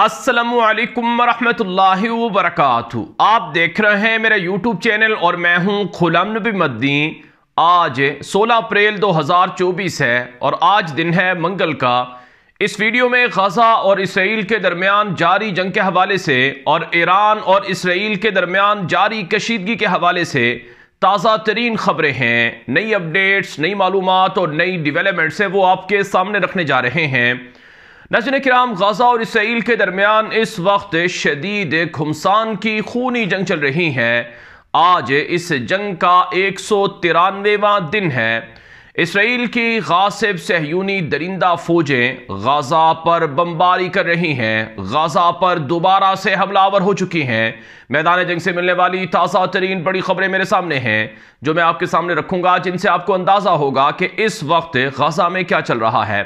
असलकम वरहमतुल्लाह वरक आप देख रहे हैं मेरा यूट्यूब चैनल और मैं हूं खुलम नबी मदनी आज 16 अप्रैल 2024 है और आज दिन है मंगल का इस वीडियो में गजा और इसराइल के दरमियान जारी जंग के हवाले से और ईरान और इसराइल के दरमियान जारी कशीदगी के हवाले से ताज़ा तरीन खबरें हैं नई अपडेट्स नई मालूम और नई डिवेलपमेंट्स हैं वो आपके सामने रखने जा रहे हैं नजर कराम गजा और इसराइल के दरमियान इस वक्त शदीद खुमसान की खूनी जंग चल रही है आज इस जंग का एक सौ तिरानवेवा दिन है इसराइल की गासिब सहयूनी दरिंदा फौजें गाजा पर बमबारी कर रही हैं गाजा पर दोबारा से हमलावर हो चुकी हैं मैदान जंग से मिलने वाली ताज़ा तरीन बड़ी खबरें मेरे सामने हैं जो मैं आपके सामने रखूंगा जिनसे आपको अंदाज़ा होगा कि इस वक्त गाजा में क्या चल रहा है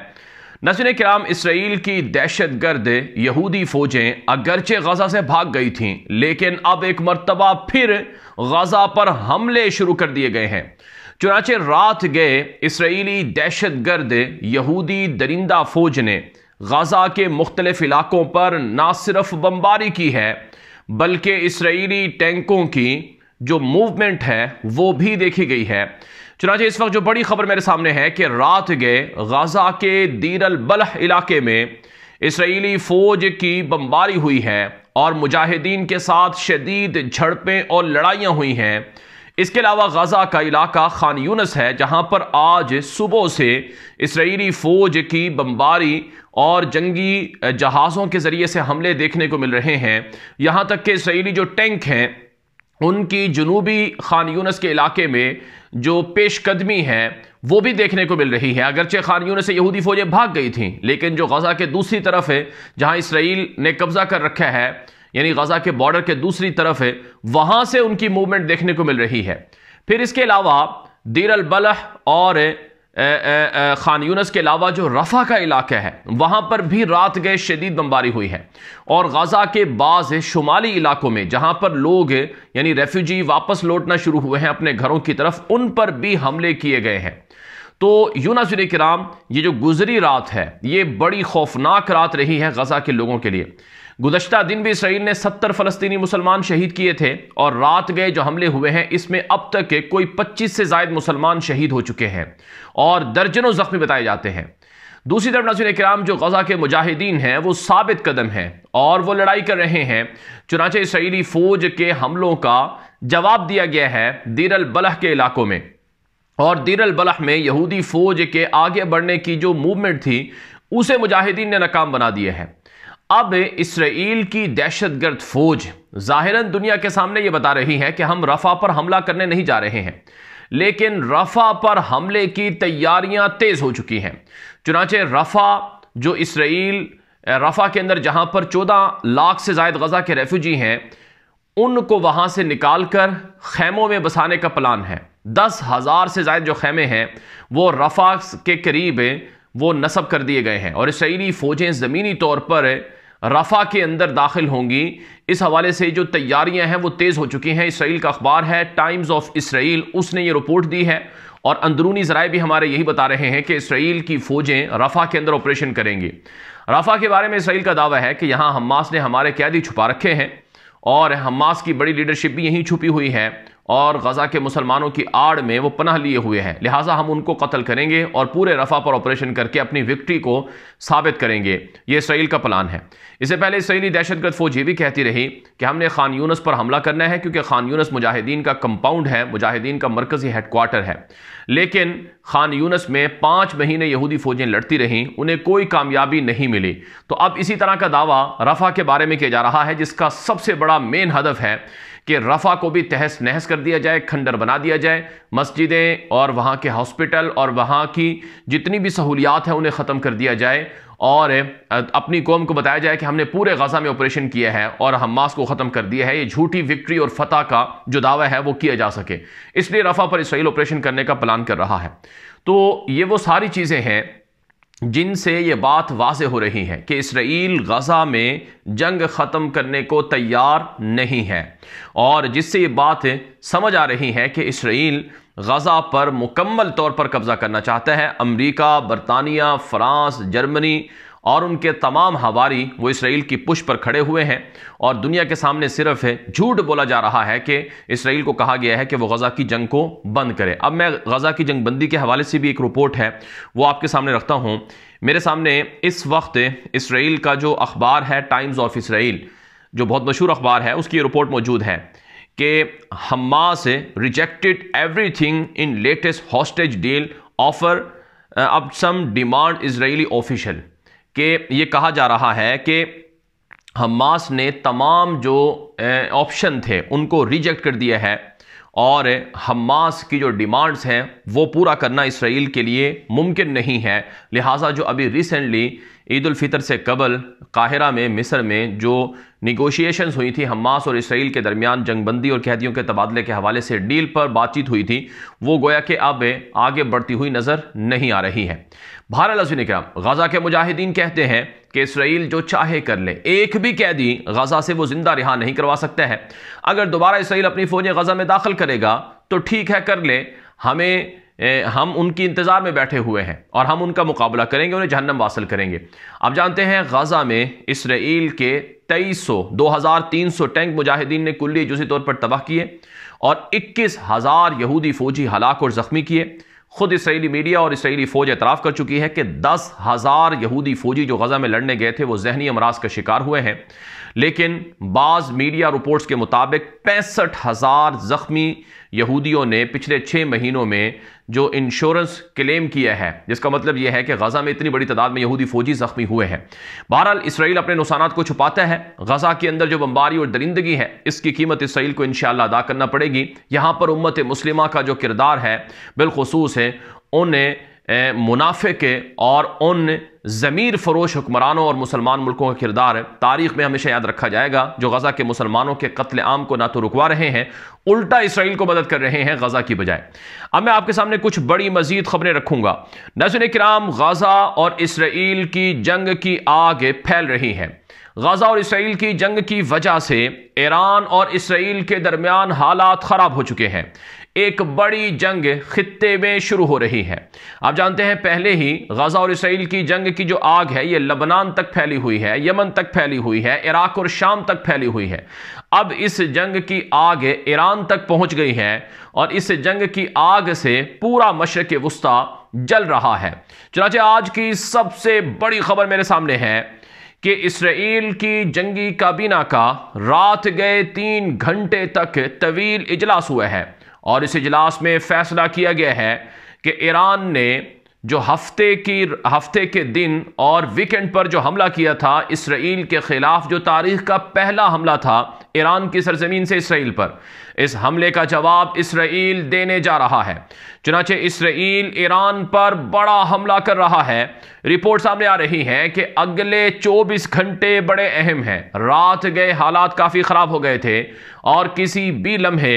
नसर कराम इसराइल की दहशत गर्द यहूदी फौजें अगरचे गजा से भाग गई थीं लेकिन अब एक मरतबा फिर गजा पर हमले शुरू कर दिए गए हैं चुनाचे रात गए इसराइली दहशत गर्द यहूदी दरिंदा फौज ने गजा के मुख्तलिफ इलाकों पर ना सिर्फ बम्बारी की है बल्कि इसराइली टैंकों की जो मूवमेंट है वो भी देखी गई है चुनाचे इस वक्त जो बड़ी खबर मेरे सामने है कि रात गए गाजा के दीर अलबलह इलाके में इसराइली फौज की बमबारी हुई है और मुजाहिदीन के साथ शदीद झड़पें और लड़ाइयाँ हुई हैं इसके अलावा गज़ा का इलाका खान यूनस है जहाँ पर आज सुबह से इसराइली फ़ौज की बमबारी और जंगी जहाज़ों के ज़रिए से हमले देखने को मिल रहे हैं यहाँ तक कि इसराइली जो टैंक हैं उनकी जनूबी खान यूनस के इलाके में जो पेशकदमी है वो भी देखने को मिल रही है अगरचे खान यूनस से यहूदी फौजें भाग गई थीं लेकिन जो गज़ा के दूसरी तरफ है जहां इसराइल ने कब्ज़ा कर रखा है यानी गज़ा के बॉर्डर के दूसरी तरफ है वहां से उनकी मूवमेंट देखने को मिल रही है फिर इसके अलावा दीर अलबलह और ख़ान यूनस के अलावा जो रफ़ा का इलाका है वहां पर भी रात गए शदीद बमबारी हुई है और गज़ा के बाद शुमाली इलाकों में जहां पर लोग यानी रेफ्यूजी वापस लौटना शुरू हुए हैं अपने घरों की तरफ उन पर भी हमले किए गए हैं तो यूनाजुर कराम ये जो गुजरी रात है ये बड़ी खौफनाक रात रही है गजा के लोगों के लिए गुजशत दिन भी इसराइल ने सत्तर फलस्तनी मुसलमान शहीद किए थे और रात गए जो हमले हुए हैं इसमें अब तक के कोई पच्चीस से जायद मुसलमान शहीद हो चुके हैं और दर्जनों जख्मी बताए जाते हैं दूसरी तरफ नजर कराम जो गजा के मुजाहिदीन हैं वो साबित कदम हैं और वो लड़ाई कर रहे हैं चुनाचे इसराइली फौज के हमलों का जवाब दिया गया है दीरल बलह के इलाकों में और दीरल बलह में यहूदी फौज के आगे बढ़ने की जो मूवमेंट थी उसे मुजाहिदीन ने नाकाम बना दिया है अब इसराइल की दहशतगर्द फौज ज़ाहिरन दुनिया के सामने ये बता रही है कि हम रफ़ा पर हमला करने नहीं जा रहे हैं लेकिन रफ़ा पर हमले की तैयारियां तेज़ हो चुकी हैं चुनाचे रफ़ा जो इसराइल रफ़ा के अंदर जहां पर चौदह लाख से जायद गजा के रेफ्यूजी हैं उनको वहां से निकालकर खेमों में बसाने का प्लान है दस हज़ार से ज्यादा जो खेमे हैं वो रफा के करीब वो नस्ब कर दिए गए हैं और इसराइली फ़ौजें ज़मीनी तौर पर रफा के अंदर दाखिल होंगी इस हवाले से जो तैयारियां हैं वो तेज़ हो चुकी हैं इसराइल का अखबार है टाइम्स ऑफ इसराइल उसने ये रिपोर्ट दी है और अंदरूनी ज़राए भी हमारे यही बता रहे हैं कि इसराइल की फ़ौजें रफा के अंदर ऑपरेशन करेंगी रफा के बारे में इसराइल का दावा है कि यहां हमास ने हमारे कैदी छुपा रखे हैं और हमास की बड़ी लीडरशिप भी यहीं छुपी हुई है और गज़ा के मुसलमानों की आड़ में वो पनाह लिए हुए हैं लिहाजा हम उनको कत्ल करेंगे और पूरे रफ़ा पर ऑपरेशन करके अपनी विक्ट्री को साबित करेंगे ये इसराइल का प्लान है इससे पहले इसराइली दहशतगर्द फौज ये भी कहती रही कि हमने खान यूनस पर हमला करना है क्योंकि खान यूनस मुजाहिदीन का कंपाउंड है मुजाहिदीन का मरकज़ी हेडकोार्टर है लेकिन खान यूनस में पाँच महीने यहूदी फौजें लड़ती रहीं उन्हें कोई कामयाबी नहीं मिली तो अब इसी तरह का दावा रफ़ा के बारे में किया जा रहा है जिसका सबसे बड़ा मेन हदफ है कि रफ़ा को भी तहस नहस कर दिया जाए खंडर बना दिया जाए मस्जिदें और वहाँ के हॉस्पिटल और वहाँ की जितनी भी सहूलियात हैं उन्हें ख़त्म कर दिया जाए और अपनी कौम को बताया जाए कि हमने पूरे गज़ा में ऑपरेशन किया है और हमास को ख़त्म कर दिया है ये झूठी विक्ट्री और फतह का जो दावा है वो किया जा सके इसलिए रफ़ा पर इसराइल ऑपरेशन करने का प्लान कर रहा है तो ये वो सारी चीज़ें हैं जिनसे ये बात वाज हो रही है कि इसराइल गज़ा में जंग ख़त्म करने को तैयार नहीं है और जिससे ये बात समझ आ रही है कि इसराइल गज़ा पर मुकम्मल तौर पर कब्ज़ा करना चाहता है अमरीका बरतानिया फ़्रांस जर्मनी और उनके तमाम हवारी वो इसराइल की पुश पर खड़े हुए हैं और दुनिया के सामने सिर्फ है झूठ बोला जा रहा है कि इसराइल को कहा गया है कि वो गज़ा की जंग को बंद करे अब मैं गज़ा की जंग बंदी के हवाले से भी एक रिपोर्ट है वो आपके सामने रखता हूँ मेरे सामने इस वक्त इसराइल का जो अखबार है टाइम्स ऑफ इसराइल जो बहुत मशहूर अखबार है उसकी रिपोर्ट मौजूद है कि Hamas rejected thing in latest hostage deal offer अब सम डिमांड इसराइली ऑफिशियल कि ये कहा जा रहा है कि हमास ने तमाम जो ऑप्शन थे उनको रिजेक्ट कर दिया है और हमास की जो डिमांड्स हैं वो पूरा करना इसराइल के लिए मुमकिन नहीं है लिहाजा जो अभी रिसेंटली ईद फितर से कबल काहिरा में मिस्र में जो निगोशिएशन हुई थी हमास और इसराइल के दरमियान जंगबंदी और कैदियों के तबादले के हवाले से डील पर बातचीत हुई थी वो गोया कि अब आगे बढ़ती हुई नज़र नहीं आ रही है भारत लजीन कराम गजा के मुजाहिदीन कहते हैं कि इसराइल जो चाहे कर ले एक भी कैदी गजा से वो जिंदा रिहा नहीं करवा सकता है अगर दोबारा इसराइल अपनी फौजें गजा में दाखिल करेगा तो ठीक है कर ले हमें हम उनकी इंतज़ार में बैठे हुए हैं और हम उनका मुकाबला करेंगे उन्हें जहन्नम वासिल करेंगे आप जानते हैं गजा में इसराइल के तेईस सौ दो हज़ार तीन सौ टैंक मुजाहिदीन ने कुल्ली जुजी तौर पर तबाह किए और इक्कीस हज़ार यहूदी फौजी हलाक और ज़ख्मी किए खुद इसराइली मीडिया और इसराइली फौज एतराफ़ कर चुकी है कि दस हज़ार यहूदी फौजी जो गज़ा में लड़ने गए थे वो जहनी अमराज का शिकार हुए हैं लेकिन बाज मीडिया रिपोर्ट्स के मुताबिक पैंसठ हज़ार ज़ख्मी यहूदियों ने पिछले छः महीनों में जो इंश्योरेंस क्लेम किया है जिसका मतलब यह है कि गज़ा में इतनी बड़ी तादाद में यहूदी फौजी ज़ख्मी हुए हैं बहरहाल इसराइल अपने नुकसान को छुपाता है गज़ा के अंदर जो बम्बारी और दरिंदगी है इसकी कीमत इसराइल को इन अदा करना पड़ेगी यहाँ पर उम्मत मुस्लिमा का जो किरदार है बिलखसूस है उन्हें मुनाफे के और उन ज़मीर फरोश हुक्मरानों और मुसलमान मुल्कों का किरदार तारीख में हमेशा याद रखा जाएगा जो गज़ा के मुसलमानों के कत्ल आम को ना तो रुकवा रहे हैं उल्टा इसराइल को मदद कर रहे हैं गज़ा की बजाय अब मैं आपके सामने कुछ बड़ी मजीद खबरें रखूंगा नजर कराम गज़ा और इसराइल की जंग की आग फैल रही है गजा और इसराइल की जंग की वजह से ईरान और इसराइल के दरमियान हालात ख़राब हो चुके हैं एक बड़ी जंग खत्ते में शुरू हो रही है आप जानते हैं पहले ही गजा और इसराइल की जंग की जो आग है ये लबनान तक फैली हुई है यमन तक फैली हुई है इराक और शाम तक फैली हुई है अब इस जंग की आग ईरान तक पहुंच गई है और इस जंग की आग से पूरा मशरक वस्ता जल रहा है चुनाचे आज की सबसे बड़ी खबर मेरे सामने है कि इसराइल की जंगी काबीना का रात गए तीन घंटे तक तवील इजलास हुआ है और इस इजलास में फैसला किया गया है कि ईरान ने जो हफ्ते की हफ्ते के दिन और वीकेंड पर जो हमला किया था इसराइल के ख़िलाफ़ जो तारीख का पहला हमला था ईरान की सरजमीन से इसराइल पर इस हमले का जवाब इसराइल देने जा रहा है चुनाचे इसराइल ईरान पर बड़ा हमला कर रहा है रिपोर्ट सामने आ रही है कि अगले 24 घंटे बड़े अहम हैं रात गए हालात काफ़ी ख़राब हो गए थे और किसी भी लम्हे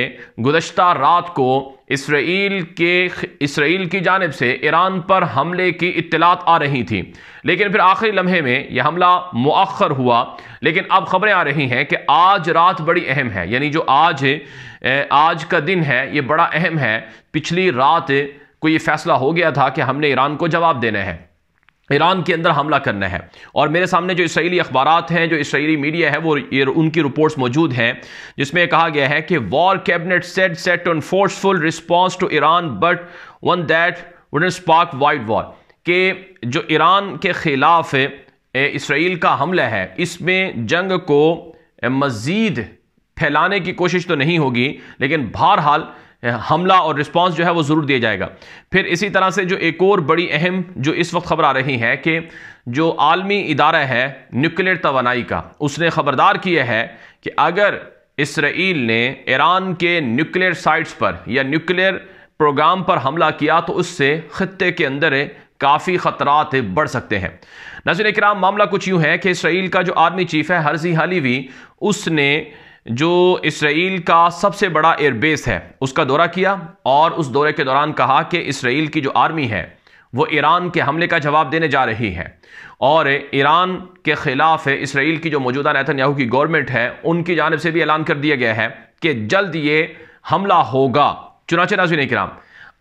गुजशत रात को इसराइल के इसराइल की जानब से ईरान पर हमले की इतलात आ रही थी लेकिन फिर आखिरी लम्हे में यह हमला मौखर हुआ लेकिन अब खबरें आ रही हैं कि आज रात बड़ी अहम है यानी जो आज आज का दिन है ये बड़ा अहम है पिछली रात को ये फैसला हो गया था कि हमने ईरान को जवाब देना है ईरान के अंदर हमला करना है और मेरे सामने जो इसराइली अखबार हैं जो इसराइली मीडिया है वो उनकी रिपोर्ट्स मौजूद हैं जिसमें कहा गया है कि war cabinet set set on forceful response to Iran but one that wouldn't spark wide war कि जो ईरान के ख़िलाफ़ इसराइल का हमला है इसमें जंग को मज़ीद फैलाने की कोशिश तो नहीं होगी लेकिन बहरहाल हमला और रिस्पांस जो है वो ज़रूर दिया जाएगा फिर इसी तरह से जो एक और बड़ी अहम जो इस वक्त खबर आ रही है कि जो आलमी इदारा है न्यूक्लियर तोानाई का उसने ख़बरदार किया है कि अगर इसराइल ने ईरान के न्यूक्लियर साइट्स पर या न्यूक्लियर प्रोग्राम पर हमला किया तो उससे ख़त्े के अंदर काफ़ी ख़तरात बढ़ सकते हैं नजर कराम मामला कुछ यूं है कि इसराइल का जो आर्मी चीफ है हरजी हलीवी उसने जो इसराइल का सबसे बड़ा एयरबेस है उसका दौरा किया और उस दौरे के दौरान कहा कि इसराइल की जो आर्मी है वो ईरान के हमले का जवाब देने जा रही है और ईरान के ख़िलाफ़ इसराइल की जो मौजूदा नेतन्याहू की गवर्नमेंट है उनकी जानब से भी ऐलान कर दिया गया है कि जल्द ये हमला होगा चुनाचे नाजी कराम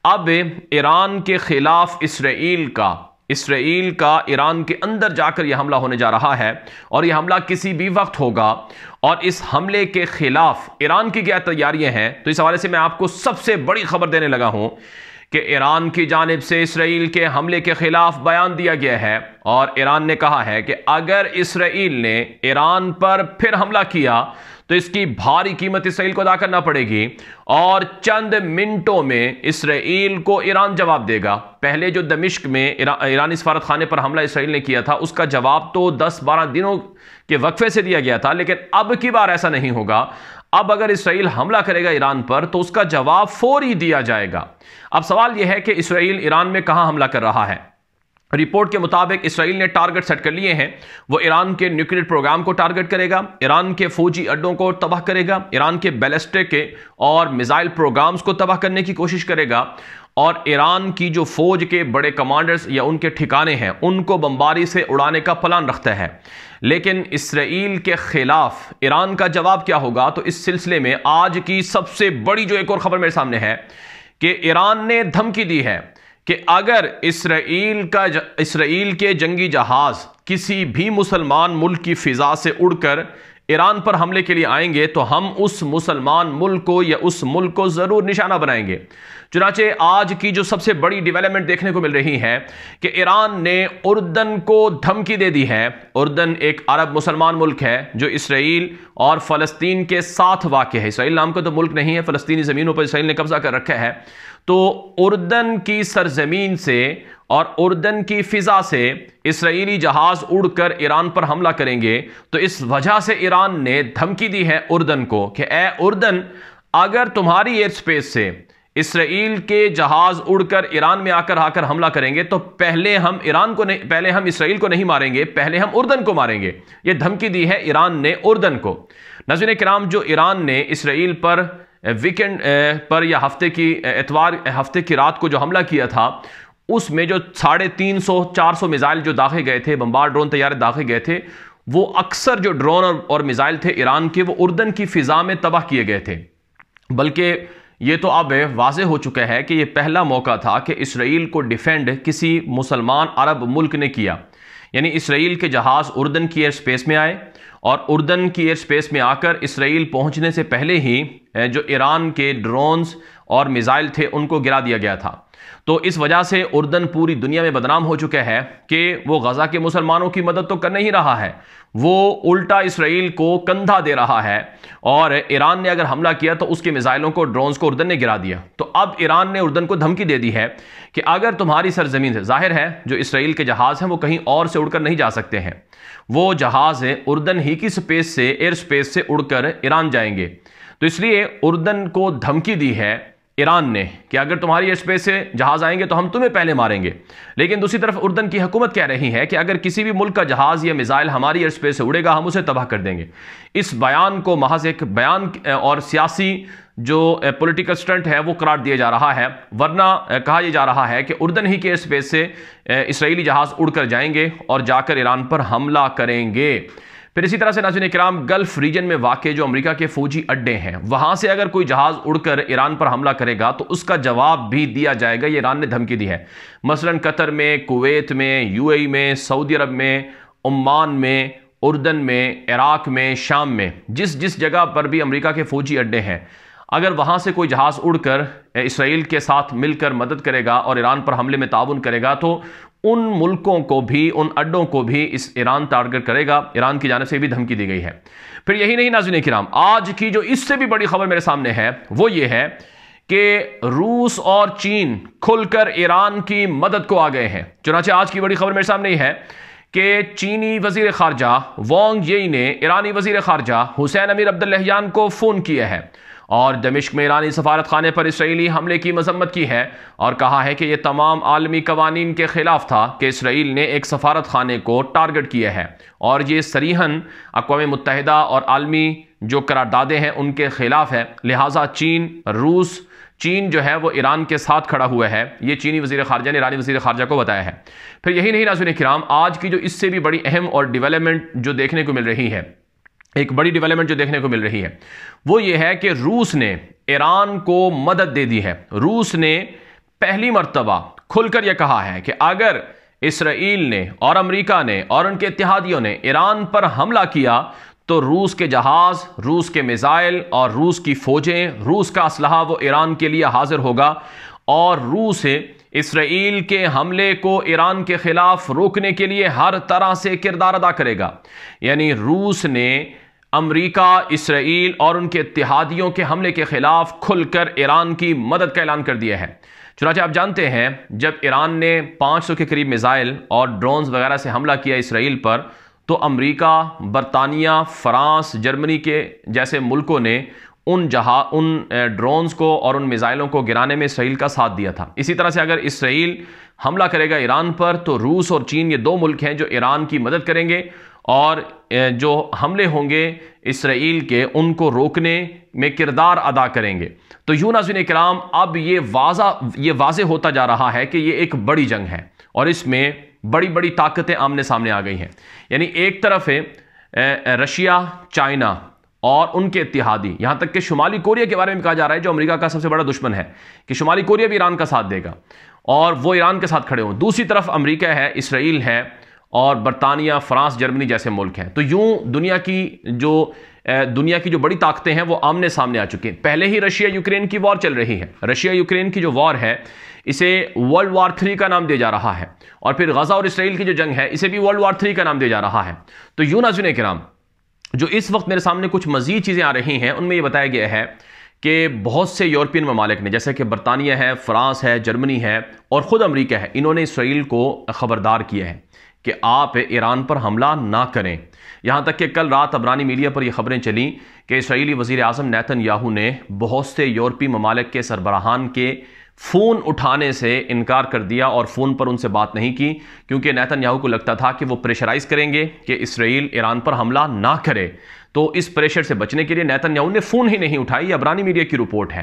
अब ईरान के ख़िलाफ़ इसराइल का इसराइल का ईरान के अंदर जाकर यह हमला होने जा रहा है और यह हमला किसी भी वक्त होगा और इस हमले के ख़िलाफ़ ईरान की क्या तैयारियां हैं तो इस हवाले से मैं आपको सबसे बड़ी खबर देने लगा हूं कि ईरान की जानब से इसराइल के हमले के ख़िलाफ़ बयान दिया गया है और ईरान ने कहा है कि अगर इसराइल ने ईरान पर फिर हमला किया तो इसकी भारी कीमत इसराइल को अदा करना पड़ेगी और चंद मिनटों में इसराइल को ईरान जवाब देगा पहले जो दमिश्क में इरा, ईरानी सफारत खाने पर हमला इसराइल ने किया था उसका जवाब तो 10-12 दिनों के वक्फे से दिया गया था लेकिन अब की बार ऐसा नहीं होगा अब अगर इसराइल हमला करेगा ईरान पर तो उसका जवाब फौरी दिया जाएगा अब सवाल यह है कि इसराइल ईरान में कहां हमला कर रहा है रिपोर्ट के मुताबिक इसराइल ने टारगेट सेट कर लिए हैं वो ईरान के न्यूक्लियर प्रोग्राम को टारगेट करेगा ईरान के फौजी अड्डों को तबाह करेगा ईरान के बैलिस्टिक के और मिसाइल प्रोग्राम्स को तबाह करने की कोशिश करेगा और ईरान की जो फौज के बड़े कमांडर्स या उनके ठिकाने हैं उनको बमबारी से उड़ाने का प्लान रखता है लेकिन इसराइल के खिलाफ ईरान का जवाब क्या होगा तो इस सिलसिले में आज की सबसे बड़ी जो एक और खबर मेरे सामने है कि ईरान ने धमकी दी है कि अगर इसराइल का इसराइल के जंगी जहाज़ किसी भी मुसलमान मुल्क की फ़िज़ा से उड़कर ईरान पर हमले के लिए आएंगे तो हम उस मुसलमान मुल्क को या उस मुल्क को ज़रूर निशाना बनाएंगे चुनाचे आज की जो सबसे बड़ी डेवलपमेंट देखने को मिल रही है कि ईरान ने उर्दन को धमकी दे दी है उर्दन एक अरब मुसलमान मुल्क है जो इसराइल और फ़लस्तीन के साथ वाक़ है इसराइल नाम का तो मुल्क नहीं है फ़लस्तीनी ज़मीनों पर इसराइल ने कब्ज़ा कर रखा है तो उर्दन की सरजमीन से और उर्दन की फ़िज़ा से इसराइली जहाज़ उड़कर ईरान पर हमला करेंगे तो इस वजह से ईरान ने धमकी दी है उर्दन को कि ए उर्दन अगर तुम्हारी एयर स्पेस से इसराइल के जहाज उड़कर ईरान में आकर आकर हमला करेंगे तो पहले हम ईरान को नहीं पहले हम इसराइल को नहीं मारेंगे पहले हम उर्दन को मारेंगे ये धमकी दी है ईरान ने उर्दन को नजर कराम जो ईरान ने इसराइल पर वीकेंड पर या हफ्ते की एतवार हफ्ते की रात को जो हमला किया था उसमें जो साढ़े तीन सौ चार सौ मिज़ाइल जो दाखे गए थे बम्बार ड्रोन तैयारे दाखे गए थे वो अक्सर जो ड्रोन और, और मिज़ाइल थे ईरान के वो उर्दन की फ़िज़ा में तबाह किए गए थे बल्कि ये तो अब वाज हो चुका है कि यह पहला मौका था कि इसराइल को डिफेंड किसी मुसलमान अरब मुल्क ने किया यानी इसराइल के जहाज़ उर्दन की एयर स्पेस में आए और उर्दन की एयर स्पेस में आकर इसराइल पहुंचने से पहले ही जो ईरान के ड्रोन्स और मिज़ाइल थे उनको गिरा दिया गया था तो इस वजह से उर्दन पूरी दुनिया में बदनाम हो चुका है कि वो गज़ा के मुसलमानों की मदद तो कर नहीं रहा है वो उल्टा इसराइल को कंधा दे रहा है और ईरान ने अगर हमला किया तो उसके मिसाइलों को ड्रोन्स को उर्दन ने गिरा दिया तो अब ईरान ने उर्दन को धमकी दे दी है कि अगर तुम्हारी सरजमीन जाहिर है जो इसराइल के जहाज़ हैं वो कहीं और से उड़कर नहीं जा सकते हैं वो जहाज़ उर्दन ही की स्पेस से एयर स्पेस से उड़कर ईरान जाएंगे तो इसलिए उर्दन को धमकी दी है ईरान ने कि अगर तुम्हारी स्पेस से जहाज आएंगे तो हम तुम्हें पहले मारेंगे लेकिन दूसरी तरफ उर्दन की हुकूमत कह रही है कि अगर किसी भी मुल्क का जहाज या मिसाइल हमारी स्पेस से उड़ेगा हम उसे तबाह कर देंगे इस बयान को महज एक बयान और सियासी जो पॉलिटिकल स्टंट है वो करार दिया जा रहा है वरना कहा यह जा रहा है कि उर्दन ही के एयर स्पेस से इसराइली जहाज़ उड़कर जाएंगे और जाकर ईरान पर हमला करेंगे फिर इसी तरह से नाजिन कराम गल्फ रीजन में वाक़ जो अमरीका के फौजी अड्डे हैं वहां से अगर कोई जहाज़ उड़कर ईरान पर हमला करेगा तो उसका जवाब भी दिया जाएगा ये ईरान ने धमकी दी है मसलन कतर में कुवैत में यू में सऊदी अरब में ओमान में उर्दन में इराक़ में शाम में जिस जिस जगह पर भी अमेरिका के फौजी अड्डे हैं अगर वहाँ से कोई जहाज़ उड़कर इसराइल के साथ मिलकर मदद करेगा और ईरान पर हमले में ताउन करेगा तो उन मुल्कों को भी उन अड्डों को भी इस ईरान टारगेट करेगा ईरान की जानब से भी धमकी दी गई है फिर यही नहीं नाजुन कराम आज की जो इससे भी बड़ी खबर मेरे सामने है वो ये है कि रूस और चीन खुलकर ईरान की मदद को आ गए हैं चुनाचे आज की बड़ी खबर मेरे सामने है कि चीनी वजीर खारजा वोंग ये ने ईरानी वजीर खारजा हुसैन अमीर अब्दुल्लहान को फ़ोन किया है और दमिश्क में ईरानी सफारत खाने पर इसराइली हमले की मजम्मत की है और कहा है कि यह तमाम आलमी कवानीन के खिलाफ था कि इसराइल ने एक सफारत खाने को टारगेट किया है और ये सरीहन अकवा मुतहदा और आलमी जो करारदादे हैं उनके खिलाफ है लिहाजा चीन रूस चीन जो है वो ईरान के साथ खड़ा हुआ है ये चीनी वजीर खारजा ने ईरानी वजीर खारजा को बताया है फिर यही नहीं नाजुल कराम आज की जो इससे भी बड़ी अहम और डेवलपमेंट जो देखने को मिल रही है एक बड़ी डेवलपमेंट जो देखने को मिल रही है वो ये है कि रूस ने ईरान को मदद दे दी है रूस ने पहली मरतबा खुलकर यह कहा है कि अगर इसराइल ने और अमेरिका ने और उनके इतिहादियों ने ईरान पर हमला किया तो रूस के जहाज रूस के मिज़ाइल और रूस की फ़ौजें रूस का असल वो ईरान के लिए हाजिर होगा और रूस इसराइल के हमले को ईरान के ख़िलाफ़ रोकने के लिए हर तरह से किरदार अदा करेगा यानी रूस ने अमरीका इसराइल और उनके इतिहादियों के हमले के खिलाफ खुलकर ईरान की मदद का ऐलान कर दिया है चुनाचे आप जानते हैं जब ईरान ने 500 के करीब मिज़ाइल और ड्रोन्स वगैरह से हमला किया इसराइल पर तो अमरीका बरतानिया फ्रांस जर्मनी के जैसे मुल्कों ने उन जहा उन ड्रोन्स को और उन मिज़ाइलों को गिराने में इसराइल का साथ दिया था इसी तरह से अगर इसराइल हमला करेगा ईरान पर तो रूस और चीन ये दो मुल्क हैं जो ईरान की मदद करेंगे और जो हमले होंगे इसराइल के उनको रोकने में किरदार अदा करेंगे तो यू नाजिन कराम अब ये वाजा ये वाज होता जा रहा है कि ये एक बड़ी जंग है और इसमें बड़ी बड़ी ताकतें आमने सामने आ गई हैं यानी एक तरफ है रशिया चाइना और उनके इतिहादी यहाँ तक कि शुमाली कोरिया के बारे में कहा जा रहा है जो अमेरिका का सबसे बड़ा दुश्मन है कि शुमाली कोरिया भी ईरान का साथ देगा और वो ईरान के साथ खड़े हों दूसरी तरफ अमेरिका है इसराइल है और बरतानिया फ्रांस जर्मनी जैसे मुल्क हैं तो यूं दुनिया की जो दुनिया की जो बड़ी ताकतें हैं वो आमने सामने आ चुकी हैं पहले ही रशिया यूक्रेन की वॉर चल रही है रशिया यूक्रेन की जो वॉर है इसे वर्ल्ड वार थ्री का नाम दिया जा रहा है और फिर गजा और इसराइल की जो जंग है इसे भी वर्ल्ड वार थ्री का नाम दिया जा रहा है तो यू नाजुन कराम जो इस वक्त मेरे सामने कुछ मजीद चीज़ें आ रही हैं उनमें यह बताया गया है कि बहुत से यूरोपियन ममालिक ने जैसे कि बरतानिया है फ्रांस है जर्मनी है और ख़ुद अमरीका है इन्होंने इसराइल को ख़बरदार किया है कि आप ईरान पर हमला ना करें यहाँ तक कि कल रात अबरानी मीडिया पर यह खबरें चलीं कि इसराइली वजीर अजम नैतन याहू ने बहुत से यूरोपी ममालिक के सरबराहान के फ़ोन उठाने से इनकार कर दिया और फ़ोन पर उनसे बात नहीं की क्योंकि नैतन याहू को लगता था कि वो प्रेशराइज करेंगे कि इसराइल ईरान पर हमला ना करे तो इस प्रेशर से बचने के लिए नैतन याहू ने फ़ोन ही नहीं उठाई अबरानी मीडिया की रिपोर्ट है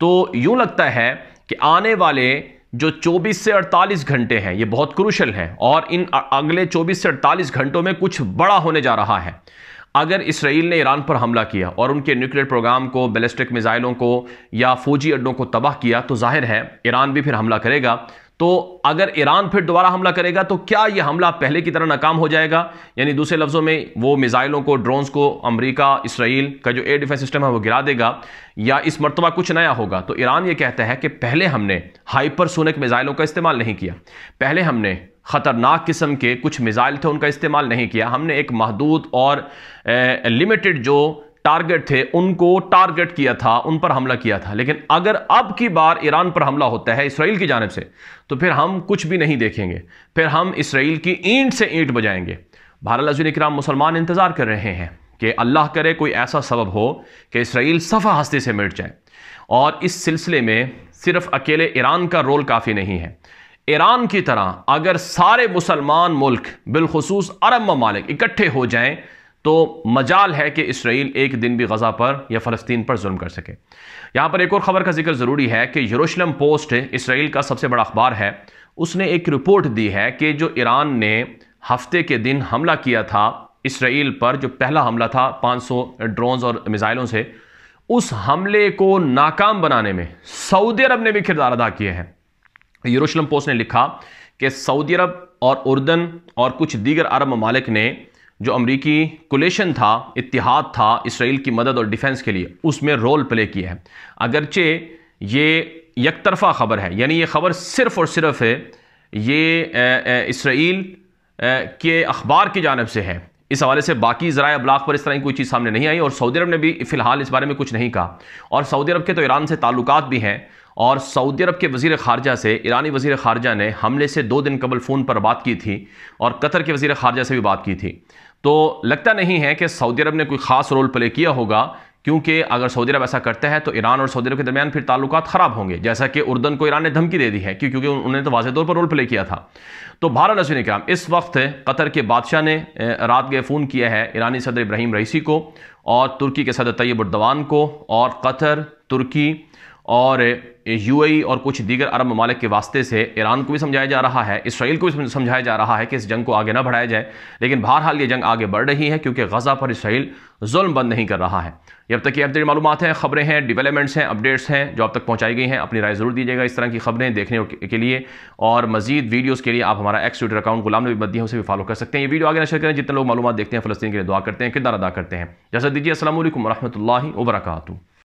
तो यूँ लगता है कि आने वाले जो 24 से 48 घंटे हैं ये बहुत क्रूशल हैं और इन अगले 24 से 48 घंटों में कुछ बड़ा होने जा रहा है अगर इसराइल ने ईरान पर हमला किया और उनके न्यूक्लियर प्रोग्राम को बैलिस्टिक मिसाइलों को या फौजी अड्डों को तबाह किया तो जाहिर है ईरान भी फिर हमला करेगा तो अगर ईरान फिर दोबारा हमला करेगा तो क्या यह हमला पहले की तरह नाकाम हो जाएगा यानी दूसरे लफ्ज़ों में वो मिज़ाइलों को ड्रोन्स को अमेरिका इसराइल का जो एयर डिफेंस सिस्टम है वो गिरा देगा या इस मरतबा कुछ नया होगा तो ईरान ये कहता है कि पहले हमने हाइपरसोनिक मिज़ाइलों का इस्तेमाल नहीं किया पहले हमने ख़तरनाक किस्म के कुछ मिज़ाइल थे उनका इस्तेमाल नहीं किया हमने एक महदूद और लिमिटेड जो टारगेट थे उनको टारगेट किया था उन पर हमला किया था लेकिन अगर अब की बार ईरान पर हमला होता है इसराइल की जानब से तो फिर हम कुछ भी नहीं देखेंगे फिर हम इसराइल की ईंट से ईंट बजाएंगे भारत अजीन कराम मुसलमान इंतज़ार कर रहे हैं कि अल्लाह करे कोई ऐसा सबब हो कि इसराइल सफ़ा हस्ती से मिट जाए और इस सिलसिले में सिर्फ अकेले ईरान का रोल काफ़ी नहीं है ईरान की तरह अगर सारे मुसलमान मुल्क बिलखसूस अरब ममालिक इकट्ठे हो जाएं तो मजाल है कि इसराइल एक दिन भी गज़ा पर या फ़लस्तीन पर जुल्म कर सके यहाँ पर एक और ख़बर का जिक्र ज़रूरी है कि यरूशलेम पोस्ट इसराइल का सबसे बड़ा अखबार है उसने एक रिपोर्ट दी है कि जो ईरान ने हफ्ते के दिन हमला किया था इसराइल पर जो पहला हमला था 500 ड्रोन और मिज़ाइलों से उस हमले को नाकाम बनाने में सऊदी अरब ने भी किरदार अदा किए हैं यरूशलेम पोस्ट ने लिखा कि सऊदी अरब और उर्दन और कुछ दीगर अरब ममालिक ने जो अमरीकी कोलेशन था इतिहाद था इसराइल की मदद और डिफेंस के लिए उसमें रोल प्ले किया है अगरचे ये एक तरफा ख़बर है यानी ये ख़बर सिर्फ़ और सिर्फ है ये इसराइल के अखबार की जानब से है इस हवाले से बाकी ज़रा अबलाक पर इस तरह की कोई चीज़ सामने नहीं आई और सऊदी अरब ने भी फ़िलहाल इस बारे में कुछ नहीं कहा और सऊदी अरब के तो ईरान से ताल्लुक भी हैं और सऊदी अरब के वजीर खारजा से ईरानी वजीर खारजा ने हमले से दो दिन कबल फ़ोन पर बात की थी और कतर के वजीर खारजा से भी बात की थी तो लगता नहीं है कि सऊदी अरब ने कोई ख़ास रोल प्ले किया होगा क्योंकि अगर सऊदी अरब ऐसा करता है तो ईरान और सऊदी अरब के दरमियान फिर ताल्लुक ख़राब होंगे जैसा कि उर्दन को ईरान ने धमकी दे दी है क्योंकि उन्होंने तो वाजह तौर पर रोल प्ले किया था तो भारत नजर कराम इस वक्त कतर के बादशाह ने रात गए फ़ोन किया है ईरानी सदर इब्राहिम रईसी को और तुर्की के सदर तैयब उर्दवान को और कतर तुर्की और यूएई और कुछ दीगर अरब ममालिक के वास्ते से ईरान को भी समझाया जा रहा है इसराइल को भी समझाया जा रहा है कि इस जंग को आगे ना बढ़ाया जाए लेकिन बहरहाल ये जंग आगे बढ़ रही है क्योंकि गज़ा पर इसराइल जुल्म बंद नहीं कर रहा है जब तक ये अपडेट मालूम हैं खबरें हैं डेवलपमेंट्स हैं अपडेट्स हैं जो अब तक पहुँचाई गई हैं अपनी राय ज़रूर दीजिएगा इस तरह की खबरें देखने के लिए और मजीद वीडियोज़ के लिए आप हमारा एक्स ट्विटर अकाउंट गुलाम नबी बद्दी है उसे भी फॉलो कर सकते हैं ये वीडियो आगे नशर करें जितने लोग मालूम देखते हैं फलस्तीन के लिए दुआ करते हैं किरदार अदा करते हैं जैसा दीजिए असल वरहमल वर्का